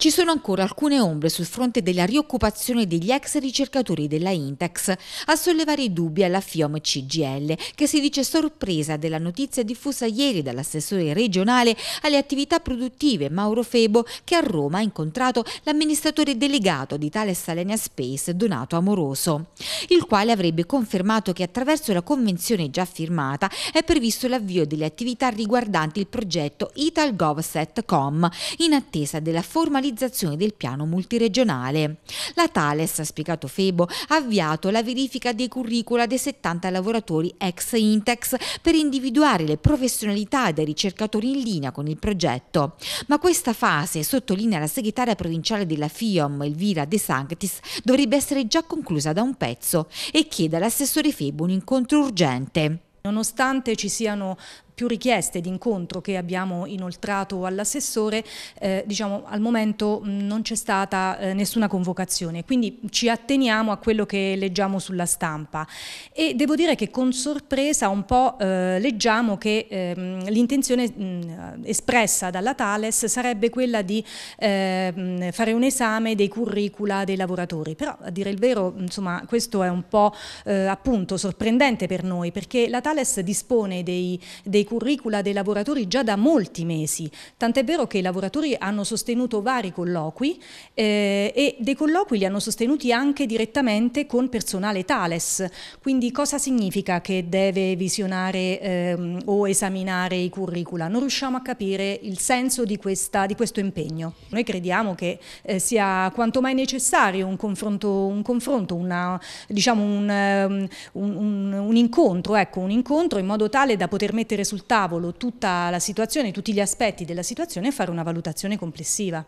Ci sono ancora alcune ombre sul fronte della rioccupazione degli ex ricercatori della Intex, a sollevare i dubbi alla FIOM CGL, che si dice sorpresa della notizia diffusa ieri dall'assessore regionale alle attività produttive Mauro Febo, che a Roma ha incontrato l'amministratore delegato di tale Salenia Space, Donato Amoroso, il quale avrebbe confermato che attraverso la convenzione già firmata è previsto l'avvio delle attività riguardanti il progetto ItalGovSetCom, in attesa della formalizzazione realizzazione del piano multiregionale. La Thales, ha spiegato Febo, ha avviato la verifica dei curricula dei 70 lavoratori ex Intex per individuare le professionalità dei ricercatori in linea con il progetto. Ma questa fase, sottolinea la segretaria provinciale della FIOM, Elvira De Sanctis, dovrebbe essere già conclusa da un pezzo e chiede all'assessore Febo un incontro urgente. Nonostante ci siano più richieste di incontro che abbiamo inoltrato all'assessore, eh, diciamo, al momento non c'è stata eh, nessuna convocazione, quindi ci atteniamo a quello che leggiamo sulla stampa e devo dire che con sorpresa un po' eh, leggiamo che ehm, l'intenzione espressa dalla Thales sarebbe quella di ehm, fare un esame dei curricula dei lavoratori, però a dire il vero insomma, questo è un po' eh, appunto sorprendente per noi perché la Thales dispone dei, dei curricula dei lavoratori già da molti mesi, tant'è vero che i lavoratori hanno sostenuto vari colloqui eh, e dei colloqui li hanno sostenuti anche direttamente con personale Thales, quindi cosa significa che deve visionare ehm, o esaminare i curricula? Non riusciamo a capire il senso di, questa, di questo impegno. Noi crediamo che eh, sia quanto mai necessario un confronto, un, confronto, una, diciamo un, um, un, un incontro, ecco, un incontro in modo tale da poter mettere sul sul tavolo tutta la situazione, tutti gli aspetti della situazione e fare una valutazione complessiva.